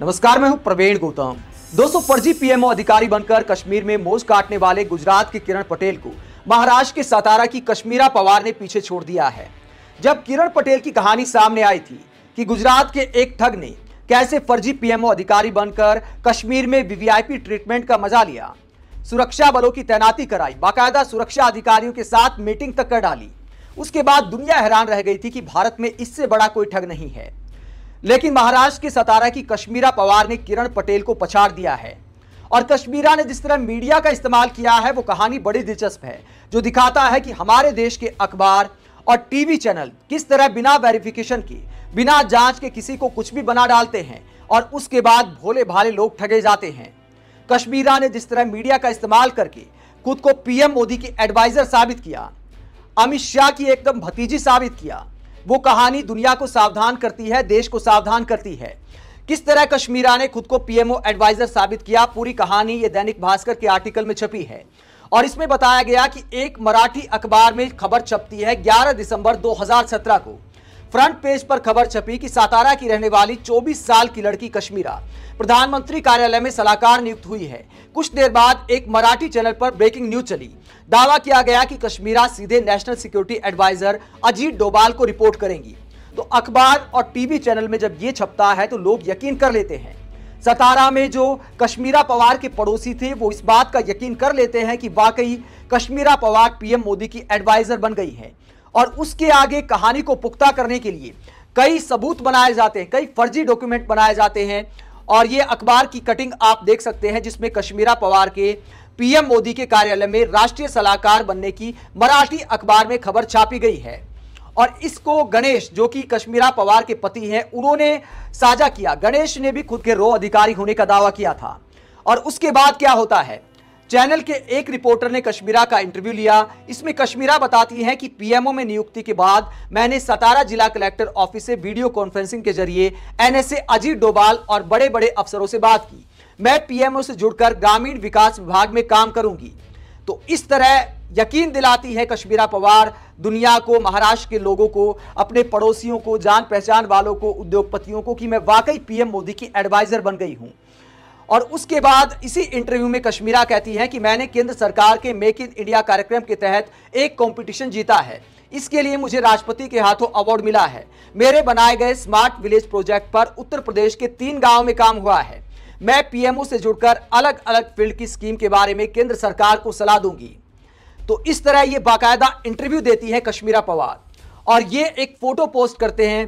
नमस्कार मैं हूं प्रवीण गौतम दोस्तों फर्जी पीएमओ अधिकारी बनकर कश्मीर में मोज काटने वाले गुजरात के किरण पटेल को महाराष्ट्र के सतारा की कश्मीरा पवार ने पीछे छोड़ दिया है जब किरण पटेल की कहानी सामने आई थी कि गुजरात के एक ठग ने कैसे फर्जी पीएमओ अधिकारी बनकर कश्मीर में वीवीआईपी ट्रीटमेंट का मजा लिया सुरक्षा बलों की तैनाती कराई बाकायदा सुरक्षा अधिकारियों के साथ मीटिंग तक कर डाली उसके बाद दुनिया हैरान रह गई थी कि भारत में इससे बड़ा कोई ठग नहीं है लेकिन महाराष्ट्र की सतारा की कश्मीरा पवार ने किरण पटेल को पछाड़ दिया है और कश्मीरा ने जिस तरह मीडिया का इस्तेमाल किया है वो कहानी बड़ी दिलचस्प है जो दिखाता है कि हमारे देश के अखबार और टीवी चैनल किस तरह बिना वेरिफिकेशन की बिना जांच के किसी को कुछ भी बना डालते हैं और उसके बाद भोले भाले लोग ठगे जाते हैं कश्मीरा ने जिस तरह मीडिया का इस्तेमाल करके खुद को पीएम मोदी की एडवाइजर साबित किया अमित शाह की एकदम भतीजी साबित किया वो कहानी दुनिया को सावधान करती है देश को सावधान करती है किस तरह कश्मीरा ने खुद को पीएमओ एडवाइजर साबित किया पूरी कहानी ये दैनिक भास्कर के आर्टिकल में छपी है और इसमें बताया गया कि एक मराठी अखबार में खबर छपती है 11 दिसंबर 2017 को फ्रंट पेज पर खबर छपी कि सातारा की रहने वाली 24 साल की लड़की कश्मीरा प्रधानमंत्री कार्यालय में सलाहकार नियुक्त हुई है कुछ देर बाद एक मराठी चैनल पर ब्रेकिंग न्यूज चली दावा किया गया कि कश्मीरा सीधे national security adviser Ajit Doval को रिपोर्ट करेंगी तो अखबार और टीवी चैनल में जब ये छपता है तो लोग यकीन कर लेते हैं सतारा में जो कश्मीरा पवार के पड़ोसी थे वो इस बात का यकीन कर लेते हैं कि वाकई कश्मीरा पवार पीएम मोदी की एडवाइजर बन गई है और उसके आगे कहानी को पुख्ता करने के लिए कई सबूत बनाए जाते हैं कई फर्जी डॉक्यूमेंट बनाए जाते हैं और ये अखबार की कटिंग आप देख सकते हैं जिसमें कश्मीरा पवार के पीएम मोदी के कार्यालय में राष्ट्रीय सलाहकार बनने की मराठी अखबार में खबर छापी गई है और इसको गणेश जो कि कश्मीरा पवार के पति हैं उन्होंने साझा किया गणेश ने भी खुद के रो अधिकारी होने का दावा किया था और उसके बाद क्या होता है चैनल के एक रिपोर्टर ने कश्मीरा का इंटरव्यू लिया इसमें कश्मीरा बताती हैं कि पीएमओ में नियुक्ति के बाद मैंने सतारा जिला कलेक्टर ऑफिस से वीडियो कॉन्फ्रेंसिंग के जरिए एनएसए अजीत डोबाल और बड़े बड़े अफसरों से बात की मैं पीएमओ से जुड़कर ग्रामीण विकास विभाग में काम करूंगी तो इस तरह यकीन दिलाती है कश्मीरा पवार दुनिया को महाराष्ट्र के लोगों को अपने पड़ोसियों को जान पहचान वालों को उद्योगपतियों को कि मैं वाकई पीएम मोदी की एडवाइजर बन गई हूं और उसके बाद इसी इंटरव्यू में कश्मीरा कहती हैं कि मैंने केंद्र सरकार के मेक इन इंडिया कार्यक्रम के तहत एक कंपटीशन जीता है इसके लिए मुझे राष्ट्रपति के हाथों अवार्ड मिला है मेरे बनाए गए स्मार्ट विलेज प्रोजेक्ट पर उत्तर प्रदेश के तीन गाँव में काम हुआ है मैं पीएमओ से जुड़कर अलग अलग फील्ड की स्कीम के बारे में केंद्र सरकार को सलाह दूंगी तो इस तरह ये बाकायदा इंटरव्यू देती है कश्मीरा पवार और ये एक फोटो पोस्ट करते हैं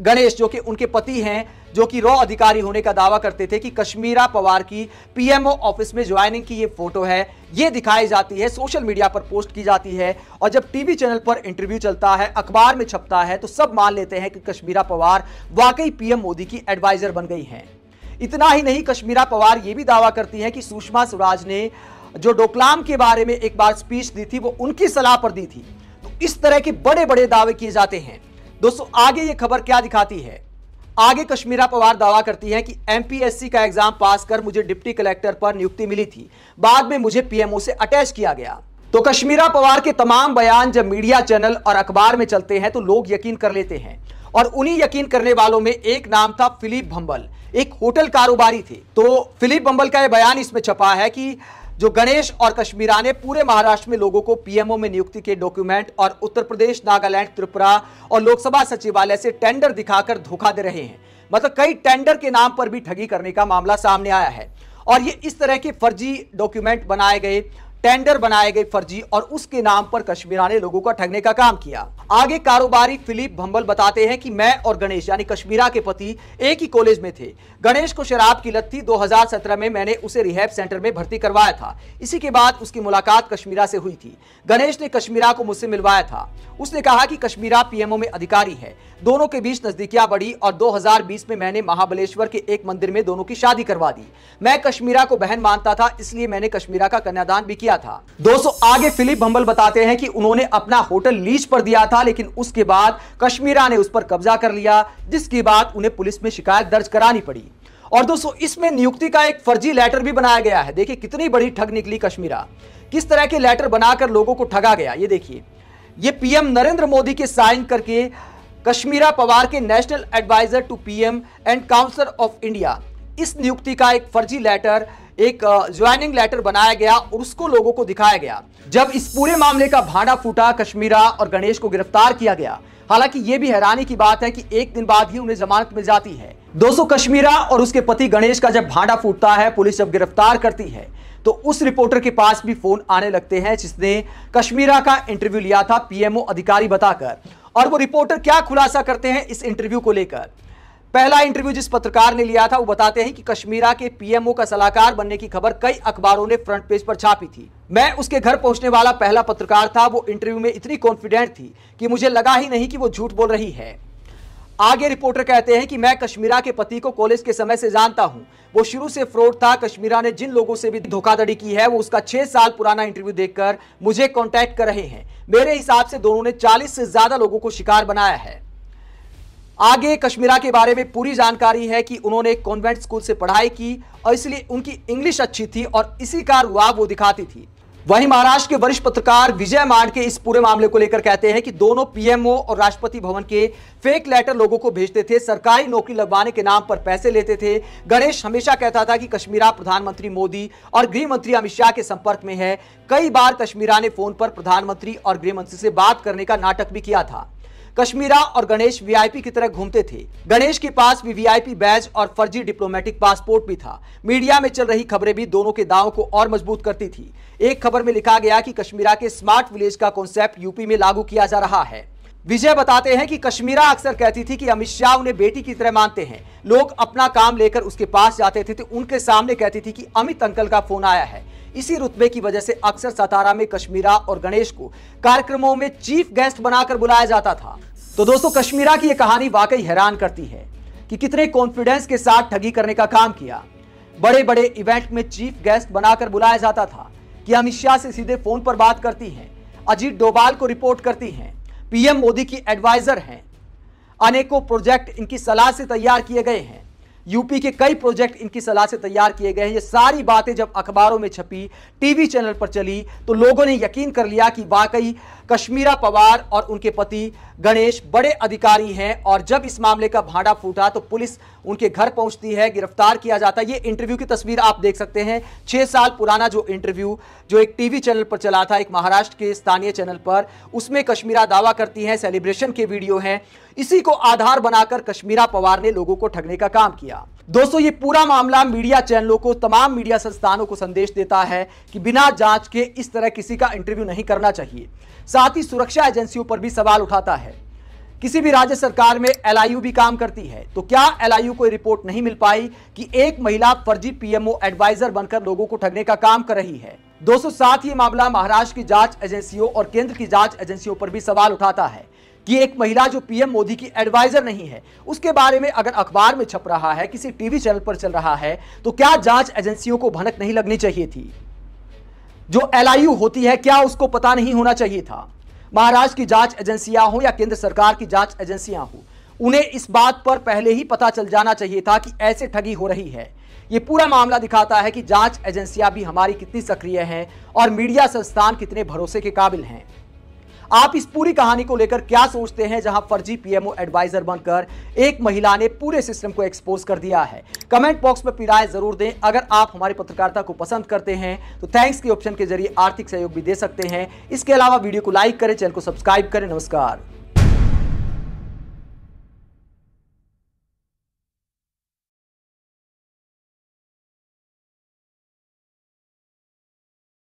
गणेश जो कि उनके पति हैं जो कि रॉ अधिकारी होने का दावा करते थे कि कश्मीरा पवार की पीएमओ ऑफिस में ज्वाइनिंग की ये फोटो है ये दिखाई जाती है सोशल मीडिया पर पोस्ट की जाती है और जब टीवी चैनल पर इंटरव्यू चलता है अखबार में छपता है तो सब मान लेते हैं कि कश्मीरा पवार वाकई पीएम मोदी की एडवाइजर बन गई हैं इतना ही नहीं कश्मीरा पवार ये भी दावा करती हैं कि सुषमा स्वराज ने जो डोकलाम के बारे में एक बार स्पीच दी थी वो उनकी सलाह पर दी थी तो इस तरह के बड़े बड़े दावे किए जाते हैं दोस्तों आगे ये खबर क्या दिखाती है आगे कश्मीरा पवार दावा करती हैं कि एमपीएससी का एग्जाम पास कर मुझे डिप्टी कलेक्टर पर नियुक्ति मिली थी बाद में मुझे पीएमओ से अटैच किया गया तो कश्मीरा पवार के तमाम बयान जब मीडिया चैनल और अखबार में चलते हैं तो लोग यकीन कर लेते हैं और उन्हीं यकीन करने वालों में एक नाम था फिलिप भंबल एक होटल कारोबारी थे तो फिलिप बंबल का यह बयान इसमें छपा है कि जो गणेश और कश्मीरा ने पूरे महाराष्ट्र में लोगों को पीएमओ में नियुक्ति के डॉक्यूमेंट और उत्तर प्रदेश नागालैंड त्रिपुरा और लोकसभा सचिवालय से टेंडर दिखाकर धोखा दे रहे हैं मतलब कई टेंडर के नाम पर भी ठगी करने का मामला सामने आया है और ये इस तरह के फर्जी डॉक्यूमेंट बनाए गए टेंडर बनाए गए फर्जी और उसके नाम पर कश्मीराने लोगों का ठगने का काम किया आगे कारोबारी फिलिप भंबल बताते हैं कि मैं और गणेश यानी कश्मीरा के पति एक ही कॉलेज में थे गणेश को शराब की लत थी दो में मैंने उसे रिहैब सेंटर में भर्ती करवाया था इसी के बाद उसकी मुलाकात कश्मीरा से हुई थी गणेश ने कश्मीरा को मुझसे मिलवाया था उसने कहा कि कश्मीरा पीएमओ में अधिकारी है दोनों के बीच नजदीकियां बढ़ी और 2020 में मैंने महाबलेश्वर के एक मंदिर में दोनों की शादी करवा दी मैं कश्मीरा को बहन मानता था इसलिए मैंने कश्मीरा का कन्यादान भी किया दिया था दोस्तों आगे फिलिप हम्बल बताते हैं कि उन्होंने अपना होटल लीज पर दिया था लेकिन उसके बाद कश्मीरा ने उस पर कब्जा कर लिया जिसके बाद उन्हें पुलिस में शिकायत दर्ज करानी पड़ी और दोस्तों इसमें नियुक्ति का एक फर्जी लेटर भी बनाया गया है देखिए कितनी बड़ी ठग निकली कश्मीरा किस तरह के लेटर बनाकर लोगों को ठगा गया ये देखिए ये पीएम नरेंद्र मोदी के साइन करके कश्मीरा पवार के national advisor to PM and council of India इस नियुक्ति का एक फर्जी लेटर एक ज्वाइनिंग लेटर बनाया गया और उसको लोगों को दिखाया गया जब इस पूरे मामले का भांडा फूटा कश्मीरा और गणेश को गिरफ्तार किया गया हालांकि ये भी हैरानी की बात है कि एक दिन बाद ही उन्हें जमानत मिल जाती है दोस्तों कश्मीरा और उसके पति गणेश का जब भांडा फूटता है पुलिस जब गिरफ्तार करती है तो उस रिपोर्टर के पास भी फोन आने लगते हैं जिसने कश्मीरा का इंटरव्यू लिया था पीएमओ अधिकारी बताकर और वो रिपोर्टर क्या खुलासा करते हैं इस इंटरव्यू को लेकर पहला इंटरव्यू जिस पत्रकार ने लिया था वो बताते हैं कि कश्मीरा के पीएमओ का सलाहकार बनने की खबर कई अखबारों ने फ्रंट पेज पर छापी थी मैं उसके घर पहुंचने वाला पहला पत्रकार था वो इंटरव्यू में इतनी कॉन्फिडेंट थी कि मुझे लगा ही नहीं कि वो झूठ बोल रही है आगे रिपोर्टर कहते हैं कि मैं कश्मीरा के पति को कॉलेज के समय से जानता हूं वो शुरू से फ्रॉड था कश्मीरा ने जिन लोगों से भी धोखाधड़ी की है वो उसका छह साल पुराना इंटरव्यू देखकर मुझे कॉन्टेक्ट कर रहे हैं मेरे हिसाब से दोनों ने चालीस से ज्यादा लोगों को शिकार बनाया है आगे कश्मीरा के बारे में पूरी जानकारी है कि उन्होंने कॉन्वेंट स्कूल से पढ़ाई की और इसलिए उनकी इंग्लिश अच्छी थी और इसी कार वो दिखाती थी वहीं महाराष्ट्र के वरिष्ठ पत्रकार विजय के इस पूरे मामले को लेकर कहते हैं कि दोनों पीएमओ और राष्ट्रपति भवन के फेक लेटर लोगों को भेजते थे सरकारी नौकरी लगवाने के नाम पर पैसे लेते थे गणेश हमेशा कहता था कि कश्मीरा प्रधानमंत्री मोदी और गृह मंत्री अमित शाह के संपर्क में है कई बार कश्मीरा ने फोन पर प्रधानमंत्री और गृह मंत्री से बात करने का नाटक भी किया था कश्मीरा और गणेश वीआईपी की तरह घूमते थे गणेश के पास भी वीआईपी बैज और फर्जी डिप्लोमेटिक पासपोर्ट भी था मीडिया में चल रही खबरें भी दोनों के दावों को और मजबूत करती थी एक खबर में लिखा गया कि कश्मीरा के स्मार्ट विलेज का कॉन्सेप्ट यूपी में लागू किया जा रहा है विजय बताते हैं कि कश्मीरा अक्सर कहती थी कि अमित शाह उन्हें बेटी की तरह मानते हैं लोग अपना काम लेकर उसके पास जाते थे तो उनके सामने कहती थी कि अमित अंकल का फोन आया है इसी रुतबे की वजह से अक्सर सतारा में कश्मीरा और गणेश को कार्यक्रमों में चीफ गेस्ट बनाकर बुलाया जाता था तो दोस्तों कश्मीरा की यह कहानी वाकई हैरान करती है कि कितने कॉन्फिडेंस के साथ ठगी करने का काम किया बड़े बड़े इवेंट में चीफ गेस्ट बनाकर बुलाया जाता था कि अमित शाह से सीधे फोन पर बात करती हैं अजीत डोभाल को रिपोर्ट करती हैं पीएम मोदी की एडवाइजर हैं अनेकों प्रोजेक्ट इनकी सलाह से तैयार किए गए हैं यूपी के कई प्रोजेक्ट इनकी सलाह से तैयार किए गए हैं ये सारी बातें जब अखबारों में छपी टीवी चैनल पर चली तो लोगों ने यकीन कर लिया कि वाकई कश्मीरा पवार और उनके पति गणेश बड़े अधिकारी हैं और जब इस मामले का भांडा फूटा तो पुलिस उनके घर पहुंचती है गिरफ्तार किया जाता है ये इंटरव्यू की तस्वीर आप देख सकते हैं छः साल पुराना जो इंटरव्यू जो एक टीवी चैनल पर चला था एक महाराष्ट्र के स्थानीय चैनल पर उसमें कश्मीरा दावा करती है सेलिब्रेशन के वीडियो हैं इसी को आधार बनाकर कश्मीरा पवार ने लोगों को ठगने का काम किया दोस्तों ये पूरा मामला मीडिया चैनलों को तमाम मीडिया संस्थानों को संदेश देता है कि बिना जांच के इस तरह किसी का इंटरव्यू नहीं करना चाहिए साथ ही सुरक्षा एजेंसियों पर भी सवाल उठाता है किसी भी राज्य सरकार में एल भी काम करती है तो क्या एल को रिपोर्ट नहीं मिल पाई कि एक महिला फर्जी पीएमओ एडवाइजर बनकर लोगों को ठगने का काम कर रही है दोस्तों साथ ही मामला महाराष्ट्र की जांच एजेंसियों और केंद्र की जांच एजेंसियों पर भी सवाल उठाता है कि एक महिला जो पीएम मोदी की एडवाइजर नहीं है उसके बारे में अगर अखबार में छप रहा है किसी टीवी चैनल पर चल रहा है तो क्या जांच एजेंसियों को भनक नहीं लगनी चाहिए थी जो एलआईयू होती है क्या उसको पता नहीं होना चाहिए था महाराष्ट्र की जांच एजेंसियां हो या केंद्र सरकार की जांच एजेंसियां हो उन्हें इस बात पर पहले ही पता चल जाना चाहिए था कि ऐसे ठगी हो रही है यह पूरा मामला दिखाता है कि जांच एजेंसियां भी हमारी कितनी सक्रिय हैं और मीडिया संस्थान कितने भरोसे के काबिल हैं आप इस पूरी कहानी को लेकर क्या सोचते हैं जहां फर्जी पीएमओ एडवाइजर बनकर एक महिला ने पूरे सिस्टम को एक्सपोज कर दिया है कमेंट बॉक्स में पीड़ाएं जरूर दें अगर आप हमारी पत्रकारिता को पसंद करते हैं तो थैंक्स के ऑप्शन के जरिए आर्थिक सहयोग भी दे सकते हैं इसके अलावा वीडियो को लाइक करें चैनल को सब्सक्राइब करें नमस्कार